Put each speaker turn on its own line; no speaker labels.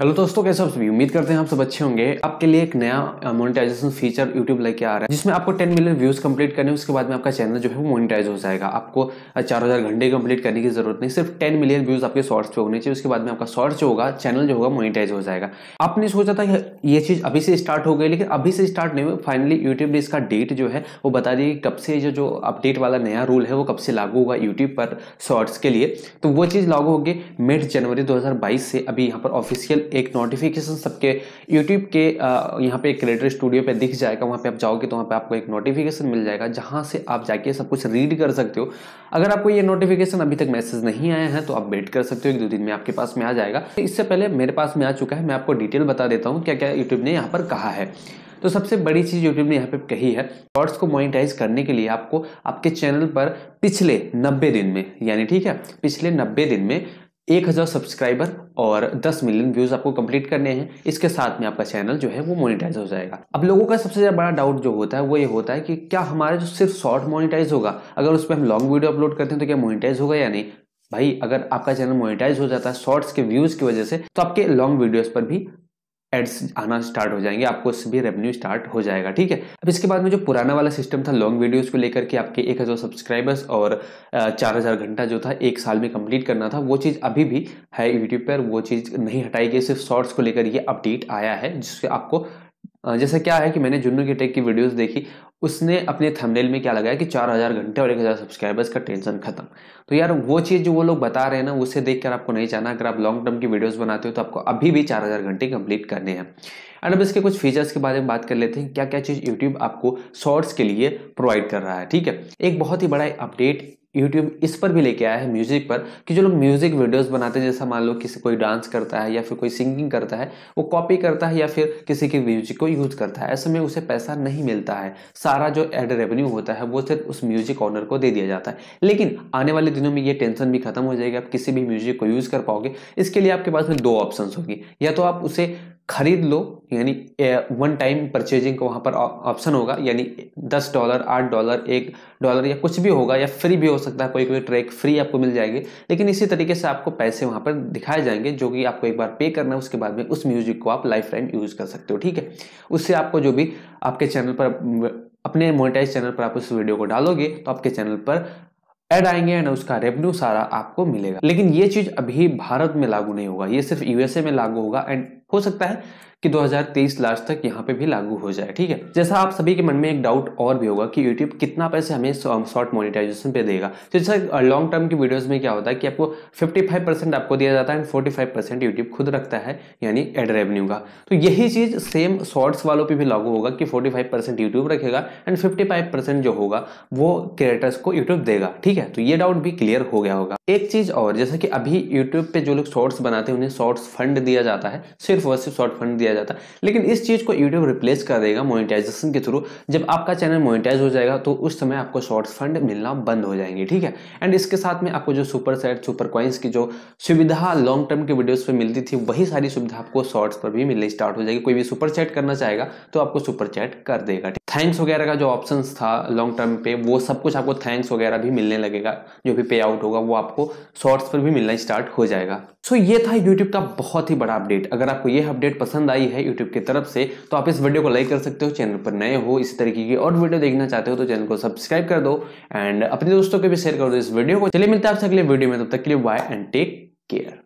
hello दोस्तों कैसे आप सभी उम्मीद करते हैं आप सब अच्छे होंगे आपके लिए एक नया मोनेटाइजेशन फीचर यूट्यूब लेके आ रहा है जिसमें आपको 10 मिलियन व्यूज कंप्लीट करने उसके बाद में आपका चैनल जो है वो मोनेटाइज हो जाएगा आपको 4000 घंटे कंप्लीट करने की जरूरत नहीं सिर्फ 10 मिलियन व्यूज आपके शॉर्ट्स पे होने चाहिए उसके बाद में आपका शॉर्ट जो होगा चैनल जो होगा मोनिटाइज हो जाएगा आपने सोचा था कि ये चीज़ अभी से स्टार्ट हो गई लेकिन अभी से स्टार्ट नहीं हुई फाइनली यूट्यूब ने इसका डेट जो है वो बता दी कब से जो जो अपडेट वाला नया रूल है वो कब से लागू होगा यूट्यूब पर शॉर्ट्स के लिए तो वो चीज़ लागू होगी मिड जनवरी दो से अभी यहाँ पर ऑफिशियल एक नोटिफिकेशन सबके यूट्यूब के यहाँ पे क्रिएटर स्टूडियो पे दिख जाएगा वहाँ पे आप जाओगे तो वहाँ पे आपको एक नोटिफिकेशन मिल जाएगा जहाँ से आप जाके सब कुछ रीड कर सकते हो अगर आपको ये नोटिफिकेशन अभी तक मैसेज नहीं आया है तो आप वेट कर सकते हो एक दो दिन में आपके पास में आ जाएगा इससे पहले मेरे पास में आ चुका है मैं आपको डिटेल बता देता हूँ क्या क्या यूट्यूब ने यहाँ पर कहा है तो सबसे बड़ी चीज़ यूट्यूब ने यहाँ पे कही है शॉर्ट्स को मोनिटाइज करने के लिए आपको आपके चैनल पर पिछले 90 दिन में यानी ठीक है पिछले 90 दिन में एक हज़ार सब्सक्राइबर और दस मिलियन व्यूज़ आपको कंप्लीट करने हैं इसके साथ में आपका चैनल जो है वो मोनिटाइज हो जाएगा अब लोगों का सबसे ज़्यादा बड़ा डाउट जो होता है वो ये होता है कि क्या हमारा जो सिर्फ शॉर्ट मोनिटाइज होगा अगर उस पर हम लॉन्ग वीडियो अपलोड करते हैं तो क्या मोनिटाइज होगा या नहीं भाई अगर आपका चैनल मोनिटाइज हो जाता है शॉर्ट्स के व्यूज़ की वजह से तो आपके लॉन्ग वीडियोज़ पर भी एड्स आना स्टार्ट हो जाएंगे आपको उससे भी रेवेन्यू स्टार्ट हो जाएगा ठीक है अब इसके बाद में जो पुराना वाला सिस्टम था लॉन्ग वीडियोस को लेकर के आपके 1000 सब्सक्राइबर्स और 4000 घंटा जो था एक साल में कंप्लीट करना था वो चीज़ अभी भी है यूट्यूब पर वो चीज़ नहीं हटाई गई सिर्फ शॉर्ट्स को लेकर ये अपडेट आया है जिससे आपको जैसे क्या है कि मैंने जुन्नू के टेक की वीडियोस देखी उसने अपने थंबनेल में क्या लगाया कि चार हज़ार घंटे और एक हज़ार सब्सक्राइबर्स का टेंशन खत्म तो यार वो चीज़ जो वो लोग बता रहे हैं ना उसे देखकर आपको नहीं जाना अगर आप लॉन्ग टर्म की वीडियोस बनाते हो तो आपको अभी भी चार हज़ार घंटे कंप्लीट करने हैं एंड अब इसके कुछ फीचर्स के बारे में बात कर लेते हैं क्या क्या चीज़ यूट्यूब आपको शॉर्ट्स के लिए प्रोवाइड कर रहा है ठीक है एक बहुत ही बड़ा अपडेट यूट्यूब इस पर भी लेके आया है म्यूजिक पर कि जो लोग म्यूजिक वीडियोस बनाते हैं जैसा मान लो किसी कोई डांस करता है या फिर कोई सिंगिंग करता है वो कॉपी करता है या फिर किसी के म्यूजिक को यूज करता है ऐसे में उसे पैसा नहीं मिलता है सारा जो एड रेवेन्यू होता है वो सिर्फ उस म्यूजिक ऑनर को दे दिया जाता है लेकिन आने वाले दिनों में ये टेंशन भी खत्म हो जाएगी आप किसी भी म्यूजिक को यूज कर पाओगे इसके लिए आपके पास में दो ऑप्शन होगी या तो आप उसे खरीद लो यानी वन टाइम परचेजिंग का वहाँ पर ऑप्शन होगा यानी दस डॉलर आठ डॉलर एक डॉलर या कुछ भी होगा या फ्री भी हो सकता है कोई कोई ट्रैक फ्री आपको मिल जाएंगे लेकिन इसी तरीके से आपको पैसे वहाँ पर दिखाए जाएंगे जो कि आपको एक बार पे करना है उसके बाद में उस म्यूजिक को आप लाइफ टाइम यूज़ कर सकते हो ठीक है उससे आपको जो भी आपके चैनल पर अपने मोनिटाइज चैनल पर आप उस वीडियो को डालोगे तो आपके चैनल पर एड आएंगे एंड उसका रेवेन्यू सारा आपको मिलेगा लेकिन ये चीज़ अभी भारत में लागू नहीं होगा ये सिर्फ यूएसए में लागू होगा एंड हो सकता है कि 2023 लास्ट तक यहाँ पे भी लागू हो जाए ठीक है जैसा आप सभी के मन में एक डाउट और भी होगा कि यूट्यूब कितना पैसे हमें शॉर्ट मोनिटाइजेशन um, पे देगा तो जैसे लॉन्ग टर्म की वीडियोस में क्या होता है कि आपको 55 परसेंट आपको दिया जाता है एंड 45 परसेंट यूट्यूब खुद रखता है यानी एड रेवेन्यू का तो यही चीज सेम शॉर्ट्स वालों पर भी लागू होगा कि फोर्टी यूट्यूब रखेगा एंड फिफ्टी जो होगा वो क्रिएटर्स को यूट्यूब देगा ठीक है तो ये डाउट भी क्लियर हो गया होगा एक चीज़ और जैसे कि अभी YouTube पे जो लोग शॉर्ट्स बनाते हैं उन्हें शॉर्ट्स फंड दिया जाता है सिर्फ और सिर्फ शॉर्ट फंड दिया जाता है लेकिन इस चीज़ को YouTube रिप्लेस कर देगा मोनिटाइजेशन के थ्रू जब आपका चैनल मोनिटाइज हो जाएगा तो उस समय आपको शॉर्ट्स फंड मिलना बंद हो जाएंगे ठीक है एंड इसके साथ में आपको जो सुपर सेट सुपर क्वाइंस की जो सुविधा लॉन्ग टर्म की वीडियोज़ पर मिलती थी वही सारी सुविधा आपको शॉर्ट्स पर भी मिलनी स्टार्ट हो जाएगी कोई भी सुपर चैट करना चाहेगा तो आपको सुपर चैट कर देगा थैंक्स वगैरह का जो ऑप्शन था लॉन्ग टर्म पे वो सब कुछ आपको थैंक्स वगैरह भी मिलने लगेगा जो भी पे आउट होगा वो आपको आपको शॉर्ट्स पर भी मिलना स्टार्ट हो जाएगा सो so, ये था यूट्यूब का बहुत ही बड़ा अपडेट अगर आपको यह अपडेट पसंद आई है यूट्यूब की तरफ से तो आप इस वीडियो को लाइक कर सकते हो चैनल पर नए हो इस तरीके की और वीडियो देखना चाहते हो तो चैनल को सब्सक्राइब कर दो एंड अपने दोस्तों को भी शेयर कर दो इस वीडियो को चलिए मिलते हैं आपसे अगले वीडियो में तब तक के लिए बाय एंड टेक केयर